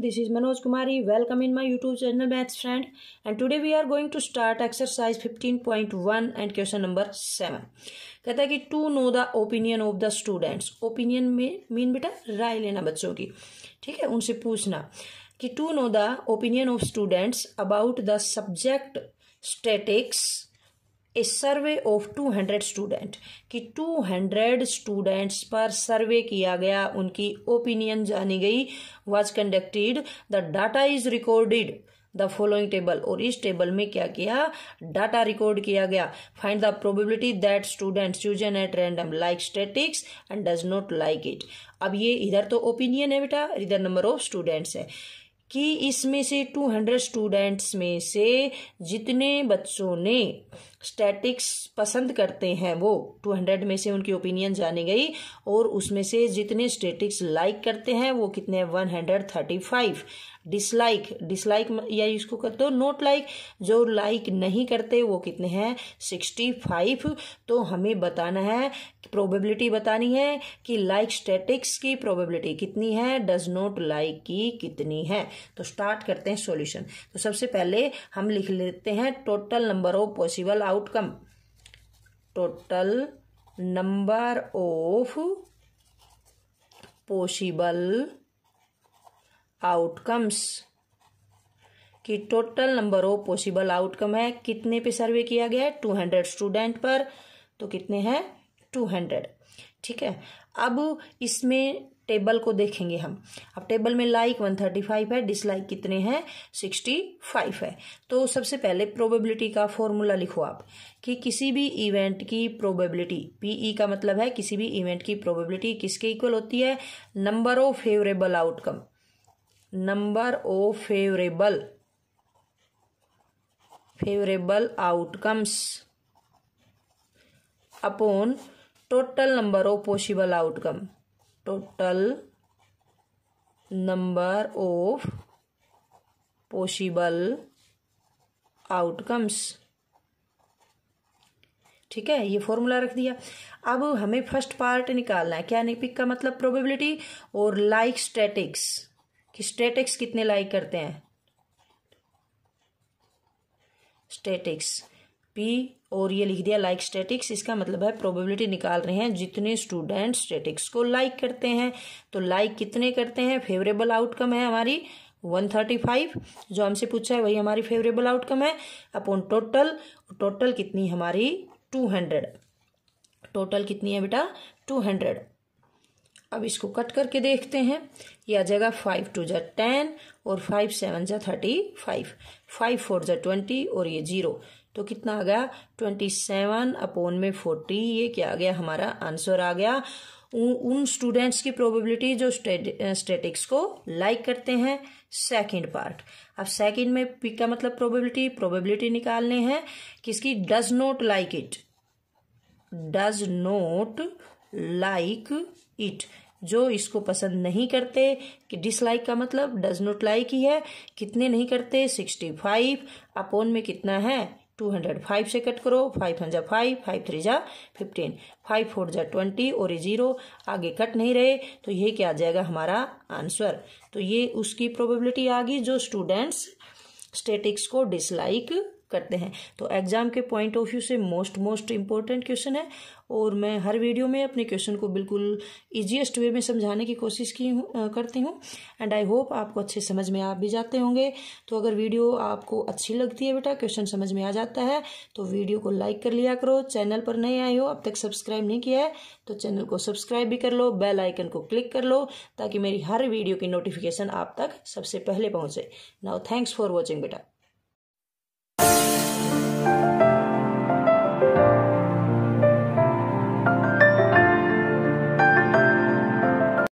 this is Manoj Kumari welcome in my YouTube channel maths friend and today we are going to start exercise 15.1 and question number seven कहता है कि to know the opinion of the students opinion में mean बेटा राय लेना बच्चों की ठीक है उनसे पूछना कि to know the opinion of students about the subject statics a survey of two hundred student कि हंड्रेड स्टूडेंट्स पर सर्वे किया गया उनकी ओपिनियन जानी गई was conducted the data is recorded the following table और इस टेबल में क्या किया डाटा रिकॉर्ड किया गया find the probability that student chosen at random like statics and does not like it अब ये इधर तो ओपिनियन है बेटा इधर नंबर ऑफ स्टूडेंट्स है कि इसमें से 200 स्टूडेंट्स में से जितने बच्चों ने स्टैटिक्स पसंद करते हैं वो 200 में से उनकी ओपिनियन जानी गई और उसमें से जितने स्टैटिक्स लाइक करते हैं वो कितने one hundred thirty five dislike dislike या इसको कहते हो नोट लाइक जो लाइक नहीं करते वो कितने हैं सिक्सटी फाइव तो हमें बताना है प्रोबेबिलिटी बतानी है कि लाइक like स्टैटिक्स की प्रोबेबिलिटी कितनी है डज नोट लाइक की कितनी है तो स्टार्ट करते हैं सॉल्यूशन तो सबसे पहले हम लिख लेते हैं total number of possible outcome total number of possible outcomes कि total number of possible outcome है कितने पे सर्वे किया गया है टू हंड्रेड स्टूडेंट पर तो कितने हैं टू हंड्रेड ठीक है अब इसमें टेबल को देखेंगे हम अब टेबल में लाइक वन थर्टी फाइव है डिसलाइक कितने हैं सिक्सटी फाइव है तो सबसे पहले प्रोबेबिलिटी का फॉर्मूला लिखो आप कि किसी भी इवेंट की प्रोबेबिलिटी पीई e का मतलब है किसी भी इवेंट की प्रोबेबिलिटी किसके इक्वल होती है number of favourable outcome number of favourable favourable outcomes upon total number of possible outcome total number of possible outcomes ठीक है ये फॉर्मूला रख दिया अब हमें फर्स्ट पार्ट निकालना है क्या पिक का मतलब प्रोबेबिलिटी और लाइक स्टैटिक्स कि स्टैटिक्स कितने लाइक करते हैं स्टैटिक्स पी और ये लिख दिया लाइक स्टेटिक्स इसका मतलब है प्रोबेबिलिटी निकाल रहे हैं जितने स्टूडेंट स्टेटिक्स को लाइक like करते हैं तो लाइक like कितने करते हैं फेवरेबल आउटकम है हमारी वन थर्टी फाइव जो हमसे पूछा है वही हमारी फेवरेबल आउटकम है अपॉन टोटल टोटल कितनी हमारी टू हंड्रेड टोटल कितनी है बेटा टू हंड्रेड अब इसको कट करके देखते हैं ये आ जाएगा फाइव टू जै टेन और फाइव सेवन जै थर्टी फाइव फाइव फोर जै ट्वेंटी और ये जीरो तो कितना आ गया ट्वेंटी सेवन अपोन में फोर्टी ये क्या आ गया हमारा आंसर आ गया उन स्टूडेंट्स की प्रोबेबिलिटी जो स्टेटिक्स को लाइक करते हैं सेकंड पार्ट अब सेकंड में पी का मतलब प्रोबेबिलिटी प्रोबेबिलिटी निकालने हैं किसकी does not like it does not like it जो इसको पसंद नहीं करते कि डिसलाइक का मतलब डज नॉट लाइक ही है कितने नहीं करते सिक्सटी फाइव अपोन में कितना है टू हंड्रेड फाइव से कट करो फाइव हंजा फाइव फाइव थ्री जा फिफ्टीन फाइव फोर जा ट्वेंटी और ये जीरो आगे कट नहीं रहे तो ये क्या आ जाएगा हमारा आंसर तो ये उसकी प्रोबेबिलिटी आ गई जो स्टूडेंट्स स्टेटिक्स को डिसलाइक करते हैं तो एग्ज़ाम के पॉइंट ऑफ व्यू से मोस्ट मोस्ट इम्पोर्टेंट क्वेश्चन है और मैं हर वीडियो में अपने क्वेश्चन को बिल्कुल ईजीएस्ट वे में समझाने की कोशिश की हूँ करती हूँ एंड आई होप आपको अच्छे समझ में आ भी जाते होंगे तो अगर वीडियो आपको अच्छी लगती है बेटा क्वेश्चन समझ में आ जाता है तो वीडियो को लाइक कर लिया करो चैनल पर नए आए हो अब तक सब्सक्राइब नहीं किया है तो चैनल को सब्सक्राइब भी कर लो बेल आइकन को क्लिक कर लो ताकि मेरी हर वीडियो की नोटिफिकेशन आप तक सबसे पहले पहुँचे नाउ थैंक्स फॉर वॉचिंग बेटा